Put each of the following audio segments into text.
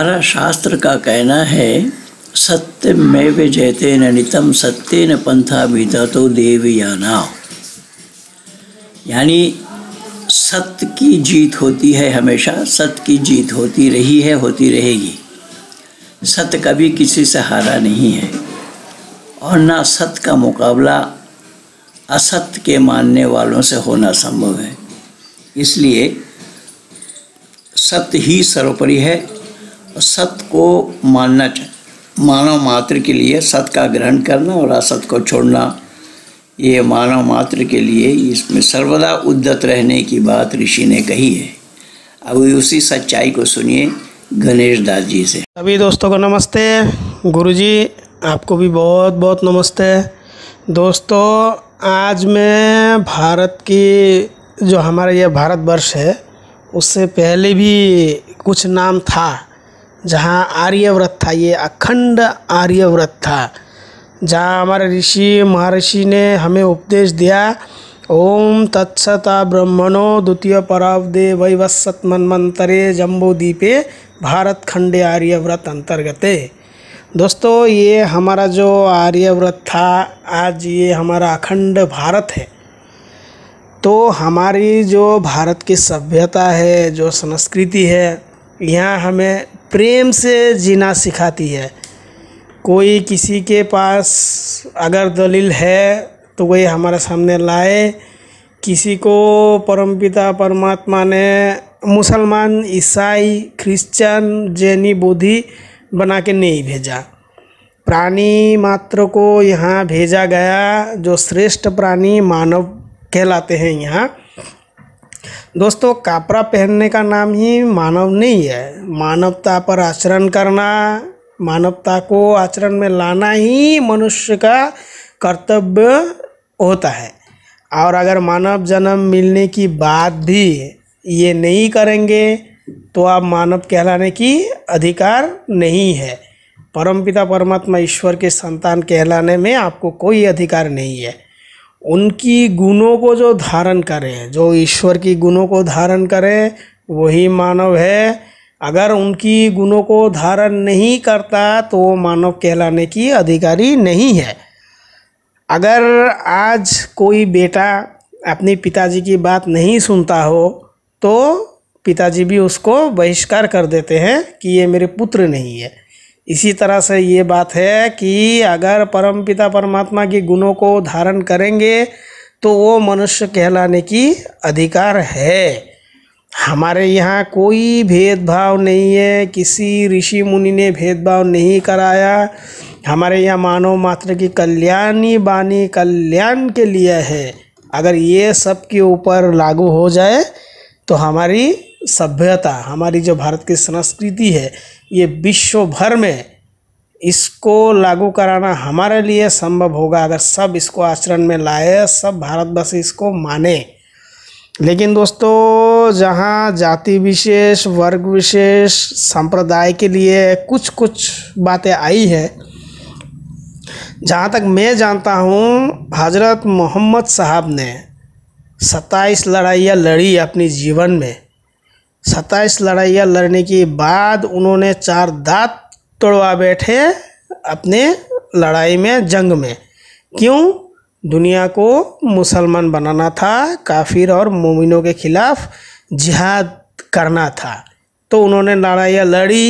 हमारा शास्त्र का कहना है सत्य में वे जयते नितम सत्य न पंथा बीता तो देव या ना यानी सत्य की जीत होती है हमेशा सत्य की जीत होती रही है होती रहेगी सत्य कभी किसी से हारा नहीं है और ना सत्य का मुकाबला असत्य के मानने वालों से होना संभव है इसलिए सत्य ही सर्वोपरि है सत्य को मानना चाहिए मानव मात्र के लिए सत का ग्रहण करना और असत को छोड़ना ये मानव मात्र के लिए इसमें सर्वदा उद्दत रहने की बात ऋषि ने कही है अब उसी सच्चाई को सुनिए गणेश दास जी से सभी दोस्तों को नमस्ते गुरु जी आपको भी बहुत बहुत नमस्ते दोस्तों आज मैं भारत की जो हमारा यह भारतवर्ष है उससे पहले भी कुछ नाम था जहाँ आर्यव्रत था ये अखंड आर्यव्रत था जहाँ हमारे ऋषि महर्षि ने हमें उपदेश दिया ओम तत्सता ब्रह्मणो द्वितीय परावदे वैवस्त मनमंतरे जम्बूदीपे भारत खंडे आर्यव्रत अंतर्गते दोस्तों ये हमारा जो आर्यव्रत था आज ये हमारा अखंड भारत है तो हमारी जो भारत की सभ्यता है जो संस्कृति है यहाँ हमें प्रेम से जीना सिखाती है कोई किसी के पास अगर दलील है तो वही हमारे सामने लाए किसी को परमपिता परमात्मा ने मुसलमान ईसाई क्रिश्चियन जैनी बोधि बना के नहीं भेजा प्राणी मात्र को यहाँ भेजा गया जो श्रेष्ठ प्राणी मानव कहलाते हैं यहाँ दोस्तों कपड़ा पहनने का नाम ही मानव नहीं है मानवता पर आचरण करना मानवता को आचरण में लाना ही मनुष्य का कर्तव्य होता है और अगर मानव जन्म मिलने की बात भी ये नहीं करेंगे तो आप मानव कहलाने की अधिकार नहीं है परमपिता परमात्मा ईश्वर के संतान कहलाने में आपको कोई अधिकार नहीं है उनकी गुणों को जो धारण करें जो ईश्वर की गुणों को धारण करें वही मानव है अगर उनकी गुणों को धारण नहीं करता तो वो मानव कहलाने की अधिकारी नहीं है अगर आज कोई बेटा अपने पिताजी की बात नहीं सुनता हो तो पिताजी भी उसको बहिष्कार कर देते हैं कि ये मेरे पुत्र नहीं है इसी तरह से ये बात है कि अगर परमपिता परमात्मा के गुणों को धारण करेंगे तो वो मनुष्य कहलाने की अधिकार है हमारे यहाँ कोई भेदभाव नहीं है किसी ऋषि मुनि ने भेदभाव नहीं कराया हमारे यहाँ मानव मात्र की कल्याणी बानी कल्याण के लिए है अगर ये सब के ऊपर लागू हो जाए तो हमारी सभ्यता हमारी जो भारत की संस्कृति है ये विश्व भर में इसको लागू कराना हमारे लिए संभव होगा अगर सब इसको आचरण में लाए सब भारतवासी इसको माने लेकिन दोस्तों जहाँ जाति विशेष वर्ग विशेष संप्रदाय के लिए कुछ कुछ बातें आई है जहाँ तक मैं जानता हूँ हज़रत मोहम्मद साहब ने सत्ताईस लड़ाइयाँ लड़ी अपनी जीवन में सत्ताईस लड़ाइयाँ लड़ने के बाद उन्होंने चार दांत तोड़वा बैठे अपने लड़ाई में जंग में क्यों दुनिया को मुसलमान बनाना था काफिर और मोमिनों के खिलाफ जिहाद करना था तो उन्होंने लड़ाइयाँ लड़ी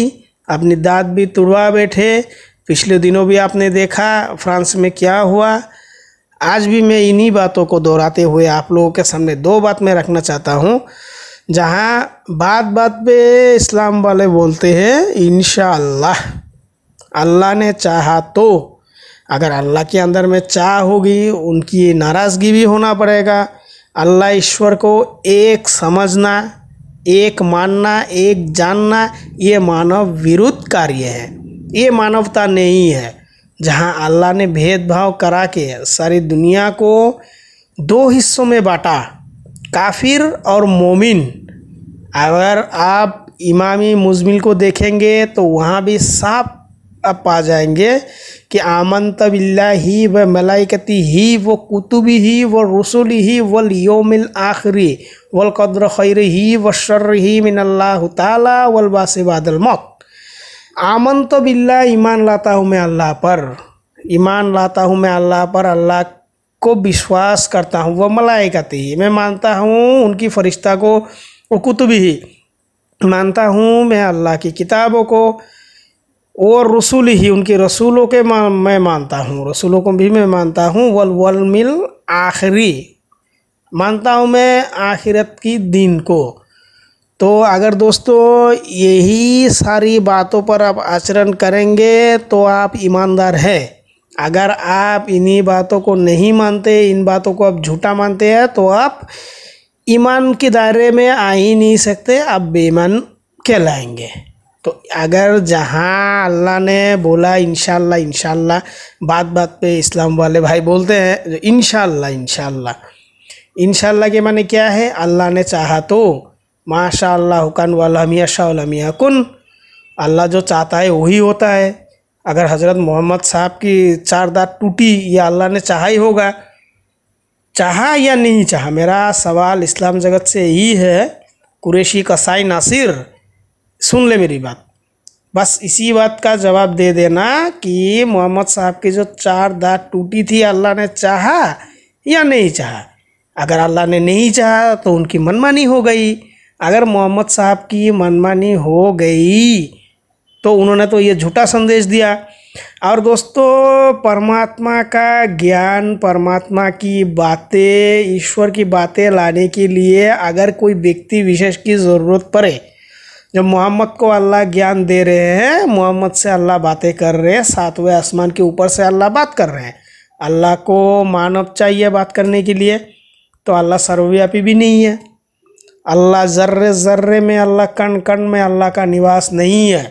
अपनी दांत भी तोड़वा बैठे पिछले दिनों भी आपने देखा फ्रांस में क्या हुआ आज भी मैं इन्हीं बातों को दोहराते हुए आप लोगों के सामने दो बात मैं रखना चाहता हूँ जहाँ बात बात पे इस्लाम वाले बोलते हैं इन अल्लाह ने चाहा तो अगर अल्लाह के अंदर में चाह होगी उनकी नाराज़गी भी होना पड़ेगा अल्लाह ईश्वर को एक समझना एक मानना एक जानना ये मानव विरुद्ध कार्य है ये मानवता नहीं है जहाँ अल्लाह ने भेदभाव करा के सारी दुनिया को दो हिस्सों में बांटा काफिर और मोमिन अगर आप इमामी मुजमिल को देखेंगे तो वहाँ भी साफ आप पा जाएंगे कि आमन तबिल्ला ही व मलाइकती ही व कुतुबी ही व रसुल ही वल योमिल आखरी वल कद्र खैर ही व शर्र ही मिनल्लाह ताला वल मौत आमन तबिल्ला ईमान लाता हूँ मैं अल्लाह पर ईमान लाता हूँ मैं अल्लाह पर अल्लाह को विश्वास करता हूँ वह मलाइकती मैं मानता हूँ उनकी फरिश्ता को कुतुबी मानता हूँ मैं अल्लाह की किताबों को और रसूल ही उनके रसूलों के मा, मैं मानता हूँ रसूलों को भी मैं मानता हूँ वल वल मिल आखिरी मानता हूँ मैं आखिरत की दिन को तो अगर दोस्तों यही सारी बातों पर आप आचरण करेंगे तो आप ईमानदार हैं अगर आप इन्हीं बातों को नहीं मानते इन बातों को आप झूठा मानते हैं तो आप ईमान के दायरे में आ ही नहीं सकते आप बेईमान कहलाएंगे तो अगर जहाँ अल्लाह ने बोला इनशाला इनशाला बात बात पे इस्लाम वाले भाई बोलते हैं तो इनशाला इनशाला इनशाला के माने क्या है अल्लाह ने चाहा तो माशा अल्लाह हुकान वालमिया मियाँ कन अल्लाह जो चाहता है वही होता है अगर हज़रत मोहम्मद साहब की चार दाँत टूटी या अल्लाह ने चाहा ही होगा चाहा या नहीं चाहा मेरा सवाल इस्लाम जगत से ही है कुरेशी कसाई नासिर सुन ले मेरी बात बस इसी बात का जवाब दे देना कि मोहम्मद साहब की जो चार दांत टूटी थी अल्लाह ने चाहा या नहीं चाहा अगर अल्लाह ने नहीं चाहा तो उनकी मनमानी हो गई अगर मोहम्मद साहब की मनमानी हो गई तो उन्होंने तो ये झूठा संदेश दिया और दोस्तों परमात्मा का ज्ञान परमात्मा की बातें ईश्वर की बातें लाने के लिए अगर कोई व्यक्ति विशेष की ज़रूरत पड़े जब मोहम्मद को अल्लाह ज्ञान दे रहे हैं मोहम्मद से अल्लाह बातें कर रहे हैं सातवें आसमान के ऊपर से अल्लाह बात कर रहे हैं अल्लाह को मानव चाहिए बात करने के लिए तो अल्लाह सर्वव्यापी भी नहीं है अल्लाह ज़र्रे ज़र्रे में अल्लाह कण कण में अल्लाह का निवास नहीं है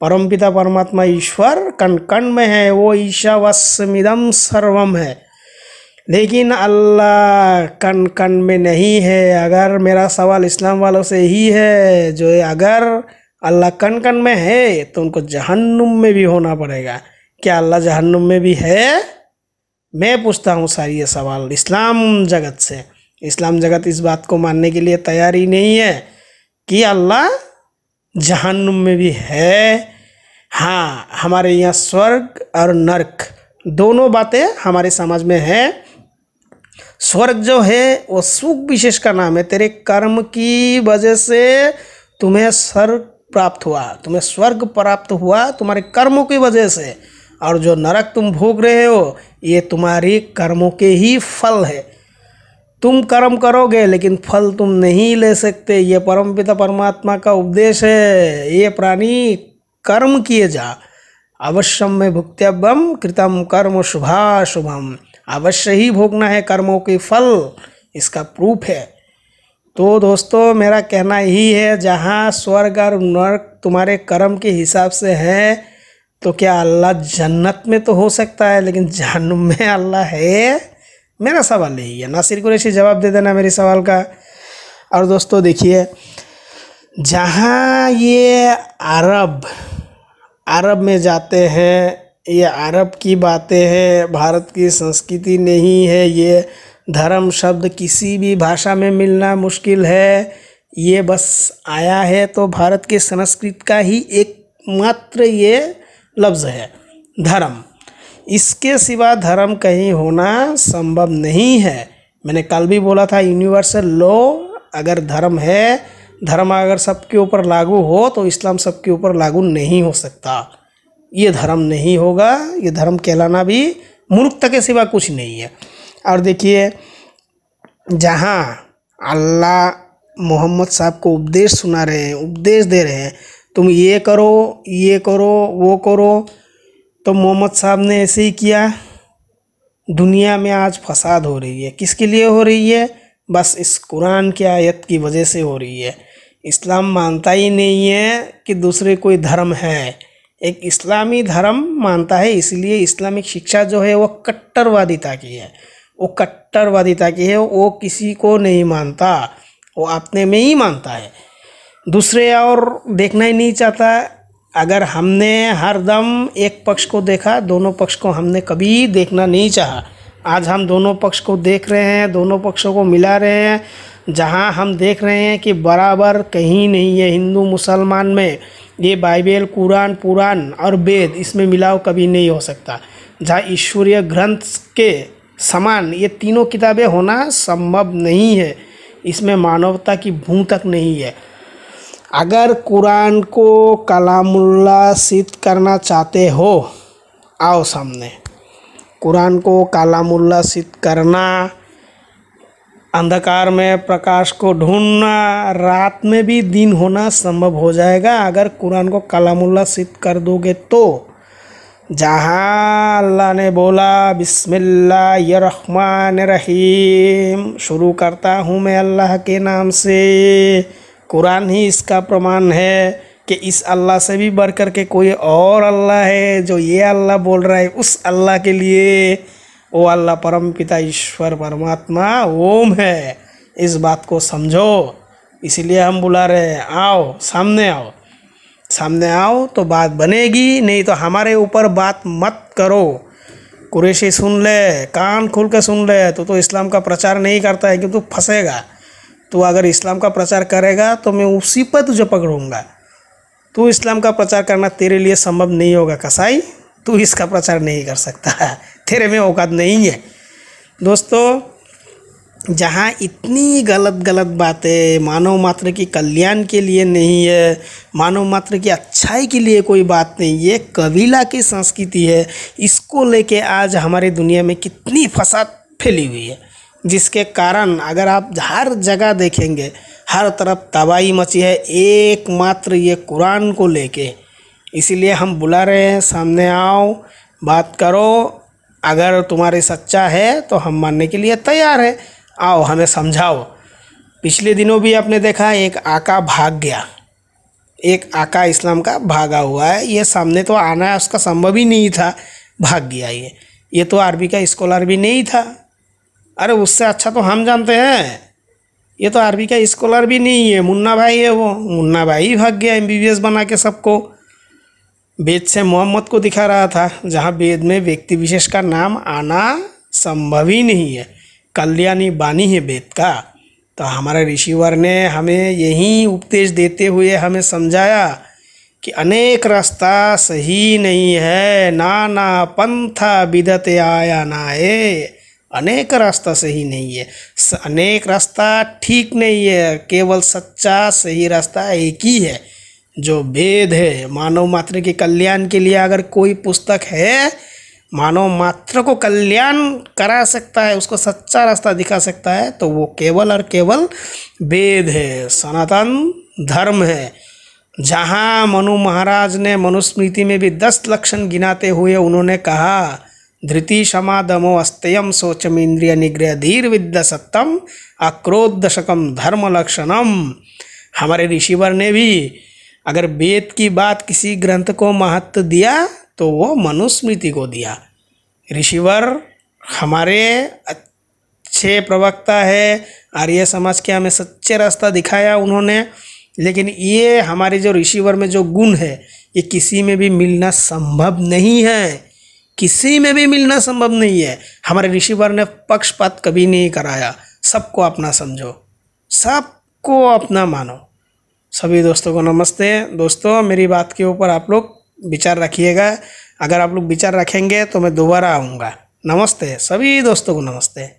परम पिता परमात्मा ईश्वर कण कण में है वो ईशावस्मिदम सर्वम है लेकिन अल्लाह कण कण में नहीं है अगर मेरा सवाल इस्लाम वालों से ही है जो अगर अल्लाह कण कण में है तो उनको जहन्नुम में भी होना पड़ेगा क्या अल्लाह जहन्नुम में भी है मैं पूछता हूँ सर ये सवाल इस्लाम जगत से इस्लाम जगत इस बात को मानने के लिए तैयार ही नहीं है कि अल्लाह जहन्नुम में भी है हाँ हमारे यहाँ स्वर्ग और नर्क दोनों बातें हमारे समाज में है स्वर्ग जो है वो सुख विशेष का नाम है तेरे कर्म की वजह से तुम्हें स्वर्ग प्राप्त हुआ तुम्हें स्वर्ग प्राप्त हुआ तुम्हारे कर्मों की वजह से और जो नरक तुम भोग रहे हो ये तुम्हारी कर्मों के ही फल है तुम कर्म करोगे लेकिन फल तुम नहीं ले सकते ये परम पिता परमात्मा का उपदेश है ये प्राणी कर्म किए जा अवश्यम में भुक्त्यव्यम कृतम कर्म शुभा शुभम अवश्य ही भोगना है कर्मों के फल इसका प्रूफ है तो दोस्तों मेरा कहना यही है जहाँ स्वर्ग और नर्क तुम्हारे कर्म के हिसाब से है तो क्या अल्लाह जन्नत में तो हो सकता है लेकिन जहन्नुम में अल्लाह है मेरा सवाल यही है नासिर कुरैशी जवाब दे देना मेरे सवाल का और दोस्तों देखिए जहाँ ये अरब अरब में जाते हैं ये अरब की बातें हैं भारत की संस्कृति नहीं है ये धर्म शब्द किसी भी भाषा में मिलना मुश्किल है ये बस आया है तो भारत के संस्कृत का ही एकमात्र ये लफ्ज़ है धर्म इसके सिवा धर्म कहीं होना संभव नहीं है मैंने कल भी बोला था यूनिवर्सल लॉ अगर धर्म है धर्म अगर सबके ऊपर लागू हो तो इस्लाम सबके ऊपर लागू नहीं हो सकता ये धर्म नहीं होगा ये धर्म कहलाना भी मूर्खता के सिवा कुछ नहीं है और देखिए जहाँ अल्लाह मोहम्मद साहब को उपदेश सुना रहे हैं उपदेश दे रहे हैं तुम ये करो ये करो वो करो तो मोहम्मद साहब ने ऐसे ही किया दुनिया में आज फसाद हो रही है किसके लिए हो रही है बस इस कुरान की आयत की वजह से हो रही है इस्लाम मानता ही नहीं है कि दूसरे कोई धर्म है एक इस्लामी धर्म मानता है इसलिए इस्लामिक शिक्षा जो है वो कट्टरवादिता की है वो कट्टरवादिता की है वो किसी को नहीं मानता वो अपने में ही मानता है दूसरे और देखना ही नहीं चाहता अगर हमने हर दम एक पक्ष को देखा दोनों पक्ष को हमने कभी देखना नहीं चाहा आज हम दोनों पक्ष को देख रहे हैं दोनों पक्षों को मिला रहे हैं जहां हम देख रहे हैं कि बराबर कहीं नहीं है हिंदू मुसलमान में ये बाइबल कुरान पुरान और वेद इसमें मिलाव कभी नहीं हो सकता जहाँ ईश्वरीय ग्रंथ के समान ये तीनों किताबें होना संभव नहीं है इसमें मानवता की भू तक नहीं है अगर कुरान को कलामुल्ला सिद्ध करना चाहते हो आओ सामने कुरान को कलामुल्ला सिद्ध करना अंधकार में प्रकाश को ढूंढना रात में भी दिन होना संभव हो जाएगा अगर कुरान को कलामुल्ला सिद्ध कर दोगे तो जहाँ अल्लाह ने बोला बिस्मिल्लाह रहीम शुरू करता हूँ मैं अल्लाह के नाम से कुरान ही इसका प्रमाण है कि इस अल्लाह से भी बढ़ कर के कोई और अल्लाह है जो ये अल्लाह बोल रहा है उस अल्लाह के लिए वो अल्लाह परम पिता ईश्वर परमात्मा ओम है इस बात को समझो इसलिए हम बुला रहे हैं आओ सामने आओ सामने आओ तो बात बनेगी नहीं तो हमारे ऊपर बात मत करो कुरेशी सुन ले कान खुल के सुन ले तो तो इस्लाम का प्रचार नहीं करता है क्योंकि तो फंसेगा तो अगर इस्लाम का प्रचार करेगा तो मैं उसी पर तुझे पकड़ूंगा तू इस्लाम का प्रचार करना तेरे लिए संभव नहीं होगा कसाई तू इसका प्रचार नहीं कर सकता तेरे में औकात नहीं है दोस्तों जहाँ इतनी गलत गलत बातें मानव मात्र की कल्याण के लिए नहीं है मानव मात्र की अच्छाई के लिए कोई बात नहीं ये कबीला की संस्कृति है इसको लेके आज हमारी दुनिया में कितनी फसाद फैली हुई है जिसके कारण अगर आप हर जगह देखेंगे हर तरफ तबाही मची है एकमात्र ये कुरान को लेके इसीलिए हम बुला रहे हैं सामने आओ बात करो अगर तुम्हारी सच्चा है तो हम मानने के लिए तैयार है आओ हमें समझाओ पिछले दिनों भी आपने देखा एक आका भाग गया एक आका इस्लाम का भागा हुआ है ये सामने तो आना उसका संभव ही नहीं था भाग गया ये ये तो अरबी का स्कॉलर भी नहीं था अरे उससे अच्छा तो हम जानते हैं ये तो आरबी का स्कॉलर भी नहीं है मुन्ना भाई है वो मुन्ना भाई भाग गया एमबीबीएस बना के सबको वेद से मोहम्मद को दिखा रहा था जहाँ वेद में व्यक्ति विशेष का नाम आना संभव ही नहीं है कल्याणी बानी है वेद का तो हमारे ऋषिवर ने हमें यही उपदेश देते हुए हमें समझाया कि अनेक रास्ता सही नहीं है ना ना पंथा विदत आया ना है अनेक रास्ता सही नहीं है अनेक रास्ता ठीक नहीं है केवल सच्चा सही रास्ता एक ही है जो वेद है मानव मात्र के कल्याण के लिए अगर कोई पुस्तक है मानव मात्र को कल्याण करा सकता है उसको सच्चा रास्ता दिखा सकता है तो वो केवल और केवल वेद है सनातन धर्म है जहाँ मनु महाराज ने मनुस्मृति में भी दस लक्षण गिनाते हुए उन्होंने कहा धृति शमादमो अस्त्यम इंद्रिय निग्रह धीर विद्या सत्तम अक्रोधशकम धर्म लक्षणम हमारे ऋषिवर ने भी अगर वेद की बात किसी ग्रंथ को महत्व दिया तो वो मनुस्मृति को दिया ऋषिवर हमारे अच्छे प्रवक्ता है आर्य समाज के हमें सच्चे रास्ता दिखाया उन्होंने लेकिन ये हमारे जो ऋषिवर में जो गुण है ये किसी में भी मिलना संभव नहीं है किसी में भी मिलना संभव नहीं है हमारे ऋषिवर ने पक्षपात कभी नहीं कराया सबको अपना समझो सबको अपना मानो सभी दोस्तों को नमस्ते दोस्तों मेरी बात के ऊपर आप लोग विचार रखिएगा अगर आप लोग विचार रखेंगे तो मैं दोबारा आऊँगा नमस्ते सभी दोस्तों को नमस्ते